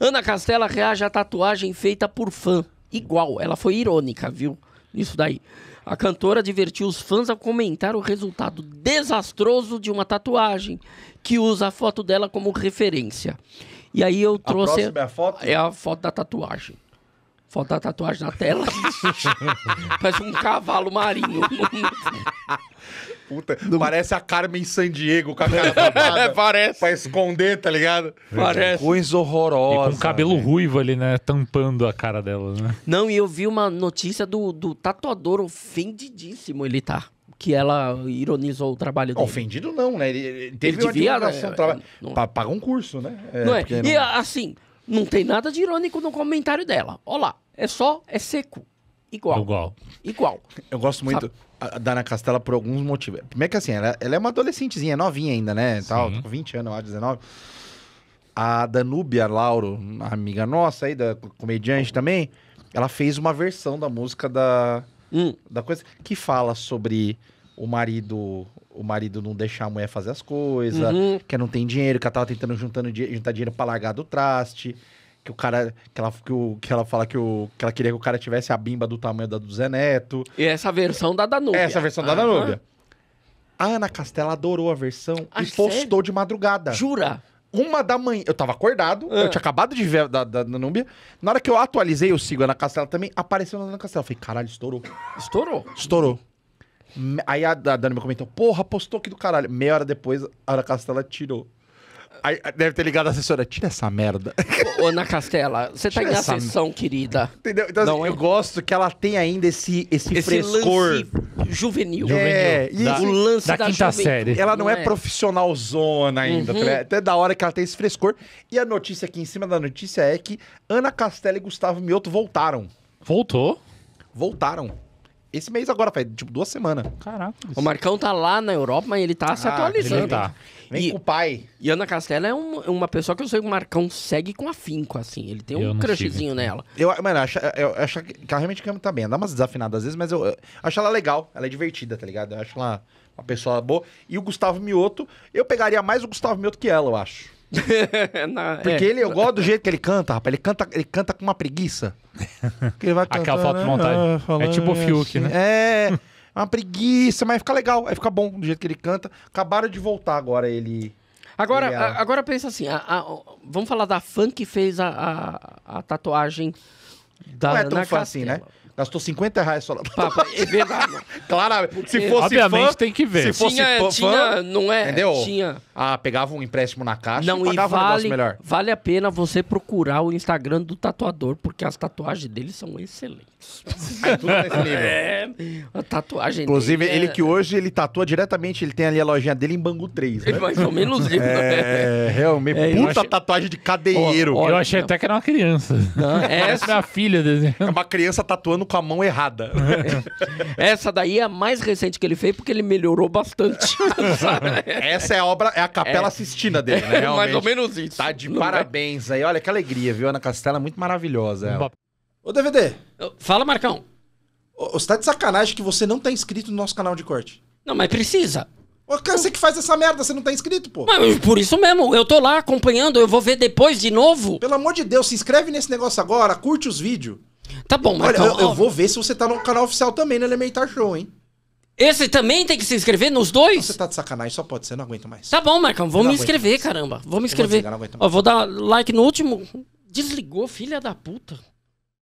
Ana Castela reage à tatuagem feita por fã. Igual, ela foi irônica, viu? Isso daí. A cantora divertiu os fãs ao comentar o resultado desastroso de uma tatuagem que usa a foto dela como referência. E aí eu trouxe. A próxima é a foto? É a foto da tatuagem. Foto da tatuagem na tela. Parece um cavalo marinho. puta. Parece a Carmen San Diego com a cara Parece. Pra esconder, tá ligado? Parece. Coisa horrorosa. E com cabelo ruivo ali, né? Tampando a cara dela, né? Não, e eu vi uma notícia do, do tatuador ofendidíssimo ele tá que ela ironizou o trabalho dele. Ofendido não, né? Ele, ele teve ele devia, uma divulgação, né? paga um curso, né? É, não é? E não... assim, não tem nada de irônico no comentário dela. Olha lá, é só, é seco igual. Igual. Igual. Eu gosto muito Sabe? da Ana Castela por alguns motivos. Primeiro que assim, ela, ela é uma adolescentezinha, novinha ainda, né? Tal, com 20 anos, lá, 19. A Danúbia Lauro, amiga nossa aí, da comediante também, ela fez uma versão da música da, hum. da coisa que fala sobre o marido o marido não deixar a mulher fazer as coisas, uhum. que não tem dinheiro, que ela tava tentando juntando, juntar dinheiro para largar do traste que o cara. Que ela, que, o, que ela fala que, o, que ela queria que o cara tivesse a bimba do tamanho da do Zé Neto. E essa versão da Danúbia. Essa versão da Danúbia. A Ana Castela adorou a versão ah, e postou sério? de madrugada. Jura? Uma da manhã. Eu tava acordado, eu ah. tinha acabado de ver da, da, Na hora que eu atualizei, eu sigo a Ana Castela também, apareceu na Ana Castela. Eu falei, caralho, estourou. Estourou? Estourou. Aí a, a Dani me comentou, porra, postou aqui do caralho. Meia hora depois, a Ana Castela tirou. Aí, deve ter ligado a assessora, tira essa merda. Ô, Ana Castela, você tá tira em sessão, querida. Entendeu? Então, assim, eu é. gosto que ela tem ainda esse, esse, esse frescor. juvenil. É, juvenil. Da, o lance da, da quinta juvenil. série. Ela não, não é, é profissional zona ainda. Tá uhum. Tá então Até da hora que ela tem esse frescor. E a notícia aqui em cima da notícia é que Ana Castela e Gustavo Mioto voltaram. Voltou? Voltaram. Esse mês agora, faz tipo duas semanas. Caraca. O Marcão tá lá na Europa, mas ele tá ah, se atualizando. Ele tá. Vem e, com o pai. E Ana Castela é um, uma pessoa que eu sei que o Marcão segue com afinco, assim. Ele tem eu um crushzinho nela. Eu, mano, acho, eu acho que ela realmente tá bem. Ela dá umas desafinadas às vezes, mas eu, eu acho ela legal. Ela é divertida, tá ligado? Eu acho ela uma pessoa boa. E o Gustavo Mioto, eu pegaria mais o Gustavo Mioto que ela, eu acho. É. Porque é. ele, eu gosto do jeito que ele canta, rapaz. Ele canta, ele canta com uma preguiça. Ele vai Aquela falta de vontade. É, é tipo o assim. Fiuk, né? É, é. uma preguiça, mas fica legal, aí fica bom do jeito que ele canta. Acabaram de voltar agora ele. Agora, ele, a, agora pensa assim, a, a, vamos falar da fã que fez a, a, tatuagem da Não é tão fã assim, né? Gastou 50 reais só. Papa, é verdade. claro, se é, fosse Obviamente fã, tem que ver. Se fosse tinha, fã, tinha, não é? Entendeu? Tinha. Ah, pegava um empréstimo na caixa não, e pagava e vale, um negócio melhor. Vale a pena você procurar o Instagram do tatuador, porque as tatuagens dele são excelentes. Ah, é tudo nesse nível. É, a tatuagem Inclusive, dele, ele é... que hoje ele tatua diretamente, ele tem ali a lojinha dele em Bangu 3, né? É mais ou menos isso. É, né? realmente, é, puta achei... tatuagem de cadeieiro. Ó, eu achei até que era uma criança. Não, é a filha. dele. É uma criança tatuando com a mão errada. Essa daí é a mais recente que ele fez, porque ele melhorou bastante. Essa é a obra, é a capela é. Sistina dele, né? Realmente. Mais ou menos isso. Tá de é? parabéns aí. Olha que alegria, viu? Ana Castela é muito maravilhosa. Ela. Ô, DVD. Fala, Marcão. Você tá de sacanagem que você não tá inscrito no nosso canal de corte. Não, mas precisa. Ô, cara, você que faz essa merda, você não tá inscrito, pô. Mas, por isso mesmo, eu tô lá acompanhando, eu vou ver depois de novo. Pelo amor de Deus, se inscreve nesse negócio agora, curte os vídeos. Tá bom, Olha, Marcão. Então, Olha, eu, eu, vou ver se você tá no canal oficial também, no Elementar Show, hein? Esse também tem que se inscrever nos dois? você tá de sacanagem, só pode ser, não aguento mais. Tá bom, Marcão, vamos me inscrever, mais. caramba. vamos me inscrever. Eu vou, desligar, Ó, vou dar like no último. Desligou, filha da puta.